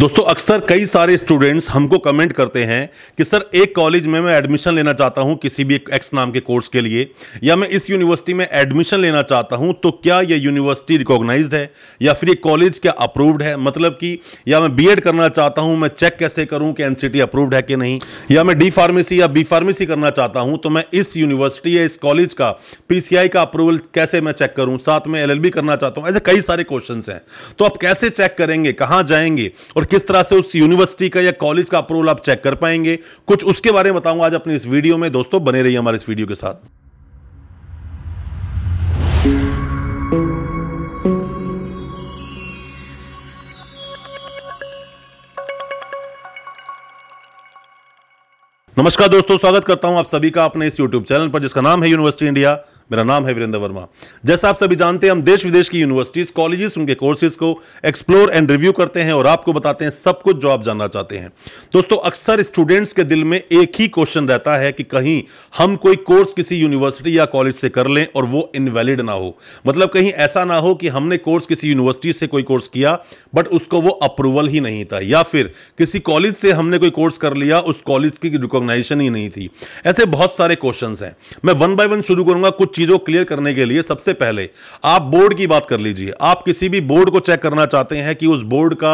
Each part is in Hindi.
दोस्तों अक्सर कई सारे स्टूडेंट्स हमको कमेंट करते हैं कि सर एक कॉलेज में मैं एडमिशन लेना चाहता हूं किसी भी एक्स नाम के कोर्स के लिए या मैं इस यूनिवर्सिटी में एडमिशन लेना चाहता हूं तो क्या यह यूनिवर्सिटी रिकॉग्नाइज्ड है या फिर ये कॉलेज क्या अप्रूव्ड है मतलब कि या मैं बीएड करना चाहता हूं मैं चेक कैसे करूं कि एनसीटी अप्रूव्ड है कि नहीं या मैं डी फार्मेसी या बी फार्मेसी करना चाहता हूं तो मैं इस यूनिवर्सिटी या इस कॉलेज का पी का अप्रूवल कैसे मैं चेक करूँ साथ में एल करना चाहता हूँ ऐसे कई सारे क्वेश्चन हैं तो आप कैसे चेक करेंगे कहाँ जाएंगे और किस तरह से उस यूनिवर्सिटी का या कॉलेज का अप्रूवल आप चेक कर पाएंगे कुछ उसके बारे में बताऊंगा आज अपने इस वीडियो में दोस्तों बने रहिए हमारे इस वीडियो के साथ नमस्कार दोस्तों स्वागत करता हूं आप सभी का अपने इस YouTube चैनल पर जिसका नाम है यूनिवर्सिटी इंडिया मेरा नाम है वीरेंद्र वर्मा जैसा आप सभी जानते हैं हम देश विदेश की यूनिवर्सिटीज़ कॉलेजेस उनके कोर्सेज को एक्सप्लोर एंड रिव्यू करते हैं और आपको बताते हैं सब कुछ जो आप जानना चाहते हैं दोस्तों अक्सर स्टूडेंट्स के दिल में एक ही क्वेश्चन रहता है कि कहीं हम कोई कोर्स किसी यूनिवर्सिटी या कॉलेज से कर लें और वो इनवैलिड ना हो मतलब कहीं ऐसा ना हो कि हमने कोर्स किसी यूनिवर्सिटी से कोई कोर्स किया बट उसको वो अप्रूवल ही नहीं था या फिर किसी कॉलेज से हमने कोई कोर्स कर लिया उस कॉलेज की रिकॉग्नाइजेशन ही नहीं थी ऐसे बहुत सारे क्वेश्चन हैं मैं वन बाय वन शुरू करूंगा कुछ चीज़ों क्लियर करने के लिए सबसे पहले आप बोर्ड की बात कर लीजिए आप किसी भी बोर्ड को चेक करना चाहते हैं कि उस बोर्ड का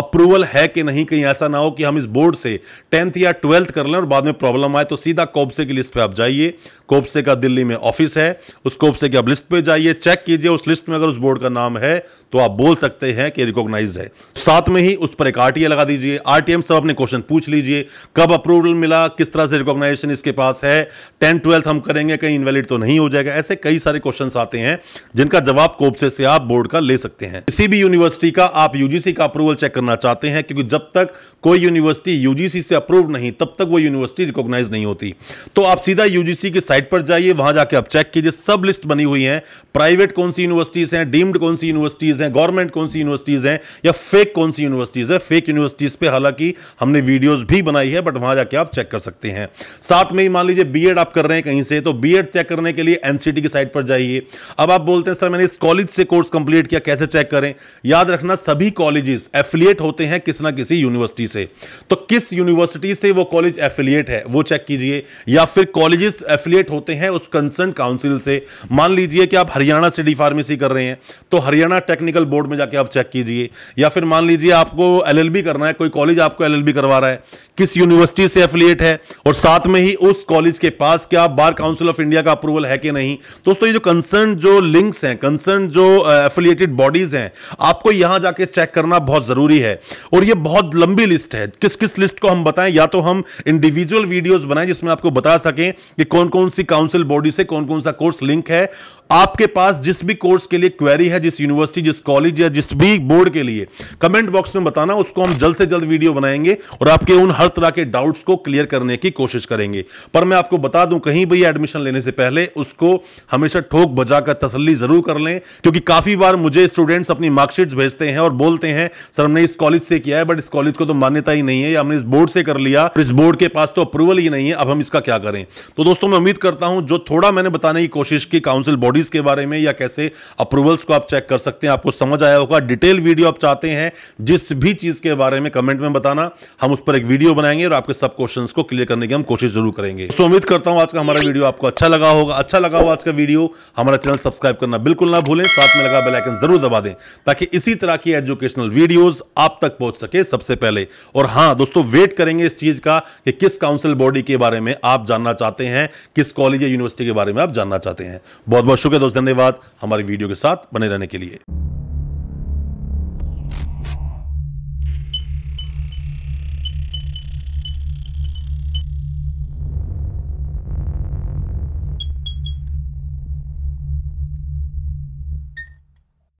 अप्रूवल है कि नहीं कहीं ऐसा ना हो कि हम इस बोर्ड से टेंथ या ट्वेल्थ कर लें और बाद में प्रॉब्लम आए तो सीधा कोबसे की लिस्ट पर आप जाइए कोबसे का दिल्ली में ऑफिस है उस कोबसे की आप लिस्ट पर जाइए चेक कीजिए उस लिस्ट में अगर उस बोर्ड का नाम है तो आप बोल सकते हैं कि रिकॉग्नाइज है साथ में ही उस पर एक आरटीए लगा दीजिए आरटीएम सब अपने क्वेश्चन पूछ लीजिए कब अप्रूवल मिला किस तरह से रिकॉग्नाइजेशन इसके पास है टेंथ ट्वेल्थ हम करेंगे कहीं इनवैलिड तो नहीं हो जाएगा जाएगा ऐसे कई सारे क्वेश्चन आते हैं जिनका जवाब कोपसे से आप बोर्ड का ले सकते हैं किसी भी यूनिवर्सिटी का आप यूजीसी का अप्रूवल चेक करना चाहते हैं क्योंकि जब तक कोई यूनिवर्सिटी यूजीसी से अप्रूव नहीं तब तक वो यूनिवर्सिटी रिकॉग्नाइज नहीं होती तो आप सीधा यूजीसी की साइट पर जाइए वहां जाके आप चेक कीजिए सब लिस्ट बनी हुई है प्राइवेट कौन सी यूनिवर्सिटीज हैं डीम्ड कौन सी यूनिवर्सिटीज हैं गवर्नमेंट कौन सी यूनिवर्सिटीज हैं या फेक कौन सी यूनिवर्सिटीज है फेक यूनिवर्सिटीज पर हालांकि हमने वीडियोस भी बनाई है बट वहां जाके आप चेक कर सकते हैं साथ में ही मान लीजिए बी आप कर रहे हैं कहीं से तो बी चेक करने के लिए एनसीटी की साइट पर जाइए अब आप बोलते हैं सर मैंने इस कॉलेज से कोर्स कंप्लीट किया कैसे चेक करें याद रखना सभी कॉलेजेस एफिलिएट होते हैं किसी ना किसी यूनिवर्सिटी से तो किस यूनिवर्सिटी से वो कॉलेज एफिलिएट है वो चेक कीजिए या फिर कॉलेजेस एफिलिएट होते हैं उस कंसर्न काउंसिल से मान लीजिए कि आप हरियाणा सिटी फार्मेसी कर रहे हैं तो हरियाणा टेक्निकल बोर्ड में जाके आप चेक कीजिए या फिर मान लीजिए आपको एल करना है कोई कॉलेज आपको एल करवा रहा है किस यूनिवर्सिटी से एफिलिएट है और साथ में ही उस कॉलेज के पास क्या बार काउंसिल ऑफ इंडिया का अप्रूवल है कि या नहीं दोस्तों ये जो कंसर्न जो लिंक्स हैं कंसर्न जो एफिलिएटेड बॉडीज हैं आपको यहां जाके चेक करना बहुत जरूरी है और ये बहुत लंबी लिस्ट है किस किस लिस्ट को हम बताएं या तो हम इंडिविजुअल वीडियोज बनाएं जिसमें आपको बता सकें कि कौन कौन सी काउंसिल बॉडी से कौन कौन सा कोर्स लिंक है आपके पास जिस भी कोर्स के लिए क्वेरी है जिस यूनिवर्सिटी जिस कॉलेज या जिस भी बोर्ड के लिए कमेंट बॉक्स में बताना उसको हम जल्द से जल्द वीडियो बनाएंगे और आपके उन हर तरह के डाउट्स को क्लियर करने की कोशिश करेंगे पर मैं आपको बता दूं कहीं भी एडमिशन लेने से पहले उसको को हमेशा ठोक बजाकर तसली जरूर कर लें क्योंकि काफ़ी बार मुझे स्टूडेंट्स अपनी मार्कशीट्स भेजते हैं और बोलते हैं सर हमने इस कॉलेज से किया है बट इस कॉलेज को तो मान्यता ही नहीं है या हमने इस बोर्ड से कर लिया इस बोर्ड के पास तो अप्रूवल ही नहीं है अब हम इसका क्या करें तो दोस्तों मैं उम्मीद करता हूं जो थोड़ा मैंने बताने की कोशिश की काउंसिल बॉडीज के बारे में या कैसे अप्रूवल्स को आप चेक कर सकते हैं आपको समझ आया होगा डिटेल वीडियो आप चाहते हैं जिस भी चीज के बारे में कमेंट में बताना हम उस पर एक वीडियो बनाएंगे और आपके सब क्वेश्चन को क्लियर करने की हम कोशिश जरूर करेंगे तो उम्मीद करता हूं आज का हमारा वीडियो आपको अच्छा लगा होगा अच्छा लगा लगा हो आज का वीडियो हमारा चैनल सब्सक्राइब करना बिल्कुल ना भूलें साथ में लगा बेल आइकन जरूर दबा दें ताकि इसी तरह की एजुकेशनल वीडियोस आप तक पहुंच सके सबसे पहले और हां दोस्तों वेट करेंगे इस चीज का कि किस काउंसिल बॉडी के बारे में आप जानना चाहते हैं किस कॉलेज या यूनिवर्सिटी के बारे में आप जानना चाहते हैं बहुत बहुत शुक्रिया दोस्त धन्यवाद हमारी वीडियो के साथ बने रहने के लिए